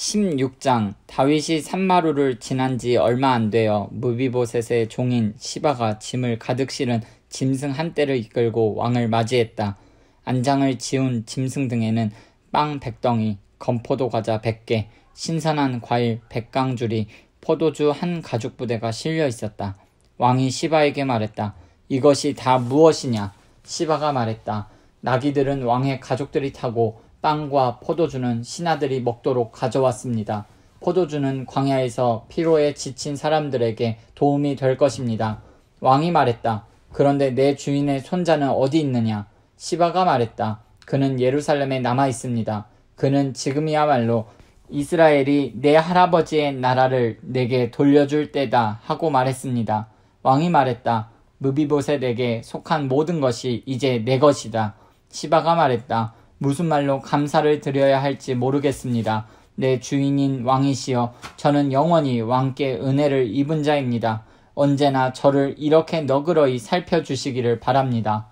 16장 다윗이 산마루를 지난 지 얼마 안 되어 무비보셋의 종인 시바가 짐을 가득 실은 짐승 한 떼를 이끌고 왕을 맞이했다. 안장을 지운 짐승 등에는 빵 100덩이, 건포도 과자 100개, 신선한 과일 100강줄이, 포도주 한 가죽 부대가 실려 있었다. 왕이 시바에게 말했다. 이것이 다 무엇이냐? 시바가 말했다. 나귀들은 왕의 가족들이 타고 빵과 포도주는 신하들이 먹도록 가져왔습니다. 포도주는 광야에서 피로에 지친 사람들에게 도움이 될 것입니다. 왕이 말했다. 그런데 내 주인의 손자는 어디 있느냐? 시바가 말했다. 그는 예루살렘에 남아 있습니다. 그는 지금이야말로 이스라엘이 내 할아버지의 나라를 내게 돌려줄 때다 하고 말했습니다. 왕이 말했다. 무비보셋에게 속한 모든 것이 이제 내 것이다. 시바가 말했다. 무슨 말로 감사를 드려야 할지 모르겠습니다. 내 주인인 왕이시여, 저는 영원히 왕께 은혜를 입은 자입니다. 언제나 저를 이렇게 너그러이 살펴주시기를 바랍니다.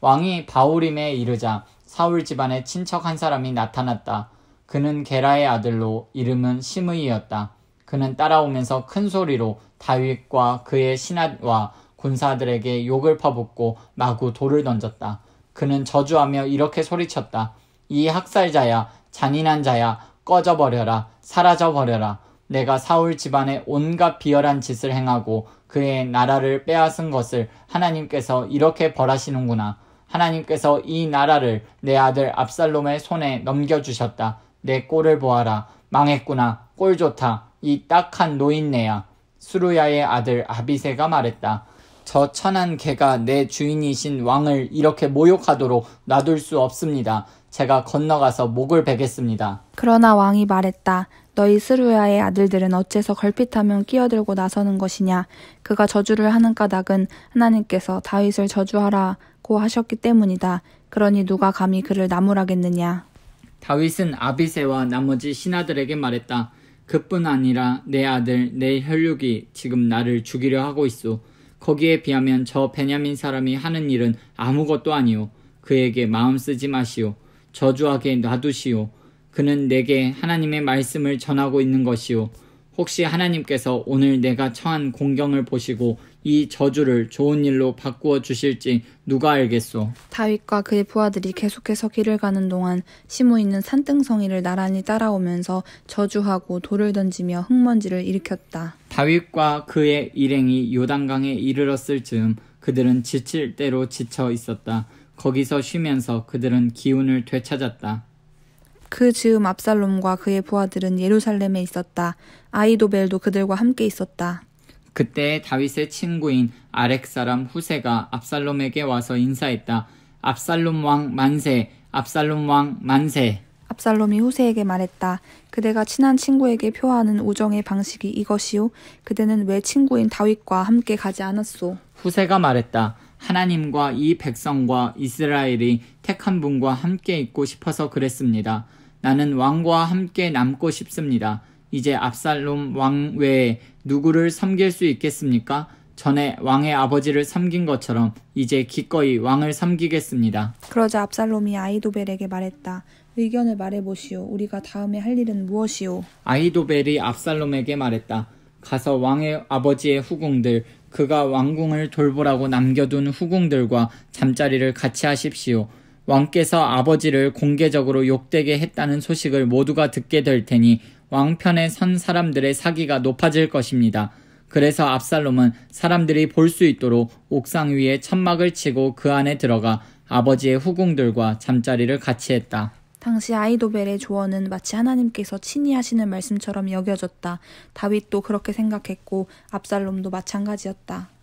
왕이 바울임에 이르자 사울 집안에 친척 한 사람이 나타났다. 그는 게라의 아들로 이름은 심의이였다 그는 따라오면서 큰 소리로 다윗과 그의 신하와 군사들에게 욕을 퍼붓고 마구 돌을 던졌다. 그는 저주하며 이렇게 소리쳤다. 이 학살자야, 잔인한 자야, 꺼져버려라, 사라져버려라. 내가 사울 집안에 온갖 비열한 짓을 행하고 그의 나라를 빼앗은 것을 하나님께서 이렇게 벌하시는구나. 하나님께서 이 나라를 내 아들 압살롬의 손에 넘겨주셨다. 내 꼴을 보아라. 망했구나. 꼴 좋다. 이 딱한 노인네야. 수루야의 아들 아비세가 말했다. 저 천한 개가 내 주인이신 왕을 이렇게 모욕하도록 놔둘 수 없습니다. 제가 건너가서 목을 베겠습니다. 그러나 왕이 말했다. 너희 스루야의 아들들은 어째서 걸핏하면 끼어들고 나서는 것이냐? 그가 저주를 하는 까닭은 하나님께서 다윗을 저주하라고 하셨기 때문이다. 그러니 누가 감히 그를 나무라겠느냐? 다윗은 아비세와 나머지 신하들에게 말했다. 그뿐 아니라 내 아들 내 혈육이 지금 나를 죽이려 하고 있소. 거기에 비하면 저 베냐민 사람이 하는 일은 아무것도 아니요. 그에게 마음 쓰지 마시오. 저주하게 놔두시오. 그는 내게 하나님의 말씀을 전하고 있는 것이오 혹시 하나님께서 오늘 내가 처한 공경을 보시고 이 저주를 좋은 일로 바꾸어 주실지 누가 알겠소. 다윗과 그의 부하들이 계속해서 길을 가는 동안 심어 있는 산등성이를 나란히 따라오면서 저주하고 돌을 던지며 흙먼지를 일으켰다. 다윗과 그의 일행이 요단강에 이르렀을 즈음 그들은 지칠 대로 지쳐 있었다. 거기서 쉬면서 그들은 기운을 되찾았다. 그 즈음 압살롬과 그의 부하들은 예루살렘에 있었다. 아이도벨도 그들과 함께 있었다. 그때 다윗의 친구인 아렉 사람 후세가 압살롬에게 와서 인사했다. 압살롬 왕 만세! 압살롬 왕 만세! 압살롬이 후세에게 말했다. 그대가 친한 친구에게 표하는 우정의 방식이 이것이요. 그대는 왜 친구인 다윗과 함께 가지 않았소? 후세가 말했다. 하나님과 이 백성과 이스라엘이 택한 분과 함께 있고 싶어서 그랬습니다. 나는 왕과 함께 남고 싶습니다. 이제 압살롬 왕 외에 누구를 섬길 수 있겠습니까? 전에 왕의 아버지를 삼긴 것처럼 이제 기꺼이 왕을 삼기겠습니다. 그러자 압살롬이 아이도벨에게 말했다. 의견을 말해보시오. 우리가 다음에 할 일은 무엇이오? 아이도벨이 압살롬에게 말했다. 가서 왕의 아버지의 후궁들, 그가 왕궁을 돌보라고 남겨둔 후궁들과 잠자리를 같이 하십시오. 왕께서 아버지를 공개적으로 욕되게 했다는 소식을 모두가 듣게 될 테니 왕편에 선 사람들의 사기가 높아질 것입니다. 그래서 압살롬은 사람들이 볼 수 있도록 옥상 위에 천막을 치고 그 안에 들어가 아버지의 후궁들과 잠자리를 같이 했다. 당시 아이도벨의 조언은 마치 하나님께서 친히 하시는 말씀처럼 여겨졌다. 다윗도 그렇게 생각했고 압살롬도 마찬가지였다.